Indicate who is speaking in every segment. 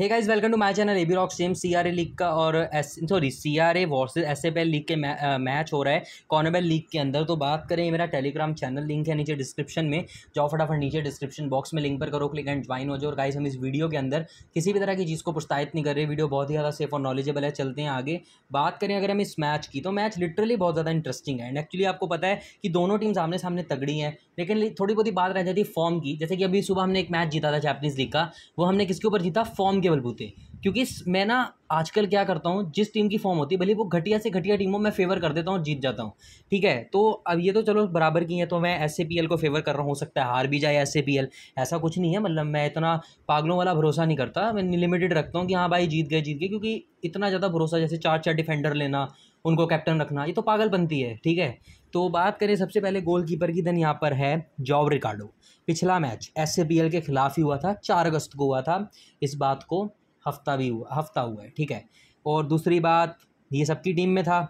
Speaker 1: hey guys welcome to my channel AB rock same CRA league का और S sorry C R A CRA S SFL league के मै, आ, match हो रहा है कॉर्नबेल लीग के अंदर तो बात करें मेरा टेलीग्राम चैनल लिंक है नीचे डिस्क्रिप्शन में जाओ फटाफट नीचे डिस्क्रिप्शन बॉक्स में लिंक पर करो क्लिक एंड ज्वाइन हो जाओ और गाइस हम इस वीडियो के अंदर किसी भी तरह की चीज़ को प्रस्तावित नहीं कर रहे वीडियो बहुत ही ज़्यादा सेफ और नॉलेजेबल है चलते हैं आगे बात करें अगर हम इस मैच की तो मैच लिटरली बहुत ज़्यादा इंटरेस्टिंग है एंड एक्चुअली आपको पता है कि दोनों टीम सामने सामने तगड़ी हैं लेकिन थोड़ी बहुत ही बात रह जाती है फॉर्म की जैसे कि अभी सुबह हमने एक मैच जीता था चैम्पियंस लीग का वो हमने किसके ऊपर जीता फॉर्म के केवल बूते क्योंकि मैं ना आजकल क्या करता हूँ जिस टीम की फॉर्म होती है भले वो घटिया से घटिया टीमों में फेवर कर देता हूँ जीत जाता हूँ ठीक है तो अब ये तो चलो बराबर की है तो मैं एस को फेवर कर रहा हूँ हो सकता है हार भी जाए एस ऐसा कुछ नहीं है मतलब मैं इतना पागलों वाला भरोसा नहीं करता मैं लिमिटेड रखता हूँ कि हाँ भाई जीत गए जीत गए क्योंकि इतना ज़्यादा भरोसा जैसे चार चार डिफेंडर लेना उनको कैप्टन रखना ये तो पागल बनती है ठीक है तो बात करें सबसे पहले गोलकीपर की देन यहाँ पर है जॉब रिकार्डो पिछला मैच एस के खिलाफ ही हुआ था चार अगस्त को हुआ था इस बात को हफ्ता भी हुआ हफ्ता हुआ है ठीक है और दूसरी बात ये सबकी टीम में था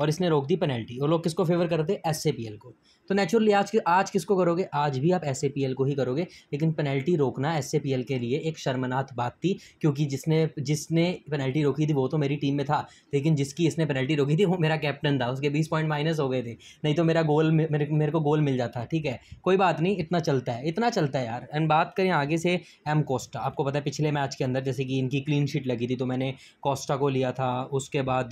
Speaker 1: और इसने रोक दी पेनल्टी और लोग किसको फेवर करते पी एस को तो नेचुरली आज कि, आज किसको करोगे आज भी आप एस को ही करोगे लेकिन पेनल्टी रोकना एस के लिए एक शर्मनाथ बात थी क्योंकि जिसने जिसने पेनल्टी रोकी थी वो तो मेरी टीम में था लेकिन जिसकी इसने पेनल्टी रोकी थी वो मेरा कैप्टन था उसके बीस पॉइंट माइनस हो गए थे नहीं तो मेरा गोल मेरे, मेरे को गोल मिल जाता ठीक है कोई बात नहीं इतना चलता है इतना चलता है यार एंड बात करें आगे से एम कोस्टा आपको पता है पिछले मैच के अंदर जैसे कि इनकी क्लीन शीट लगी थी तो मैंने कोस्टा को लिया था उसके बाद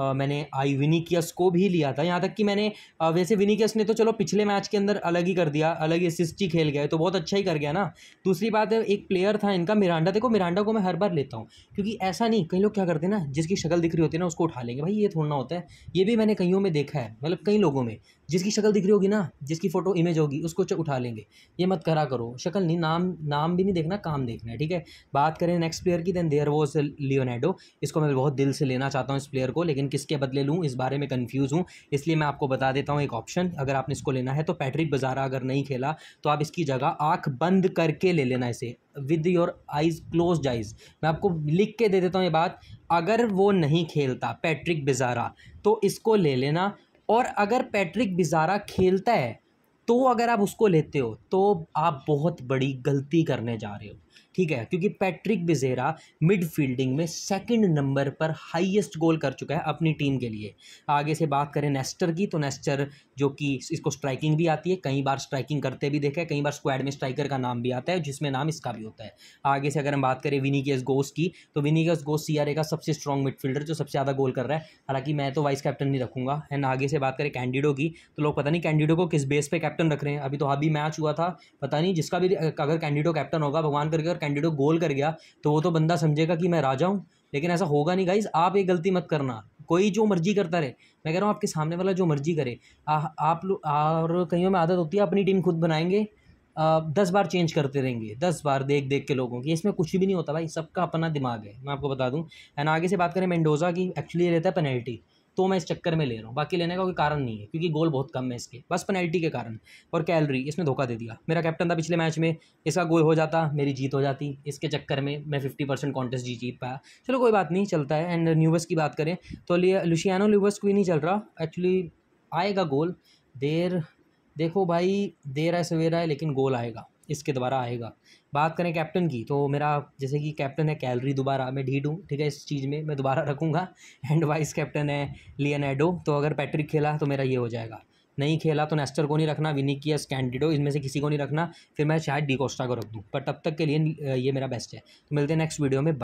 Speaker 1: आ, मैंने आई विनिकियस को भी लिया था यहाँ तक कि मैंने आ, वैसे विनिकियस ने तो चलो पिछले मैच के अंदर अलग ही कर दिया अलग ही सिस्टी खेल गया तो बहुत अच्छा ही कर गया ना दूसरी बात है एक प्लेयर था इनका मिरांडा देखो मिरांडा को मैं हर बार लेता हूँ क्योंकि ऐसा नहीं कई लोग क्या करते ना जिसकी शक्ल दिख रही होती है ना उसको उठा लेंगे भाई ये थोड़ा होता है ये भी मैंने कईयों में देखा है मतलब कई लोगों में जिसकी शक्ल दिख रही होगी ना जिसकी फ़ोटो इमेज होगी उसको उठा लेंगे ये मत करा करो शक्ल नहीं नाम नाम भी नहीं देखना काम देखना है ठीक है बात करें नेक्स्ट प्लेयर की देन देयर वॉज लियोनेडो इसको मैं बहुत दिल से लेना चाहता हूँ इस प्लेयर को लेकिन किसके बदले लूँ इस बारे में कन्फ्यूज़ हूँ इसलिए मैं आपको बता देता हूँ एक ऑप्शन अगर आपने इसको लेना है तो पैट्रिक बजारा अगर नहीं खेला तो आप इसकी जगह आँख बंद करके ले लेना इसे with your eyes close eyes मैं आपको लिख के दे देता हूँ ये बात अगर वो नहीं खेलता पैट्रिक बिजारा तो इसको ले लेना और अगर पैट्रिक बिजारा खेलता है तो अगर आप उसको लेते हो तो आप बहुत बड़ी गलती करने जा रहे हो ठीक है क्योंकि पैट्रिक बिजेरा मिड फील्डिंग में सेकंड नंबर पर हाईएस्ट गोल कर चुका है अपनी टीम के लिए आगे से बात करें नेस्टर की तो नेस्टर जो कि इसको स्ट्राइकिंग भी आती है कई बार स्ट्राइकिंग करते भी देखा है कई बार स्क्वाड में स्ट्राइकर का नाम भी आता है जिसमें नाम इसका भी होता है आगे से अगर हम बात करें विनीकेस गोस की तो विनीकेस गोस सी का सबसे स्ट्रॉन्ग मिडफील्डर जो सबसे ज़्यादा गोल कर रहा है हालांकि मैं तो वाइस कैप्टन नहीं रखूँगा एंड आगे से बात करें कैंडिडो की तो लोग पता नहीं कैंडिडो को किस बेस पर कैप्टन रख रहे हैं अभी तो अभी मैच हुआ था पता नहीं जिसका भी अगर कैंडिडो कैप्टन होगा भगवान करके अगर कैंडिडेट गोल कर गया तो वो तो बंदा समझेगा कि मैं राजा हूँ लेकिन ऐसा होगा नहीं गाइज आप ये गलती मत करना कोई जो मर्जी करता रहे मैं कह रहा हूँ आपके सामने वाला जो मर्जी करे आ, आप लोग और कहीं में आदत होती है अपनी टीम खुद बनाएंगे आ, दस बार चेंज करते रहेंगे दस बार देख देख के लोगों की इसमें कुछ भी नहीं होता भाई सबका अपना दिमाग है मैं आपको बता दूँ एंड आगे से बात करें मेंडोज़ा की एक्चुअली रहता है पेनल्टी तो मैं इस चक्कर में ले रहा हूँ बाकी लेने का कोई कारण नहीं है क्योंकि गोल बहुत कम है इसके बस पेनल्टी के कारण और कैलरी इसने धोखा दे दिया मेरा कैप्टन था पिछले मैच में इसका गोल हो जाता मेरी जीत हो जाती इसके चक्कर में मैं फिफ्टी परसेंट कॉन्टेस्ट जीत जीत पाया चलो कोई बात नहीं चलता है एंड न्यूवस की बात करें तो लुशियानो ल्यूवस को नहीं चल रहा एक्चुअली आएगा गोल देर देखो भाई देर है सवेरा है लेकिन गोल आएगा इसके द्वारा आएगा बात करें कैप्टन की तो मेरा जैसे कि कैप्टन है कैलरी दोबारा मैं ढीड हूँ ठीक है इस चीज़ में मैं दोबारा रखूँगा एंड वाइस कैप्टन है लियनेडो तो अगर पैट्रिक खेला तो मेरा ये हो जाएगा नहीं खेला तो नेस्टर को नहीं रखना विनिकियस कैंडिडो इनमें से किसी को नहीं रखना फिर मैं शायद डी कोस्टा को रख दूँ पर तब तक के लिए ये मेरा बेस्ट है तो मिलते हैं नेक्स्ट वीडियो में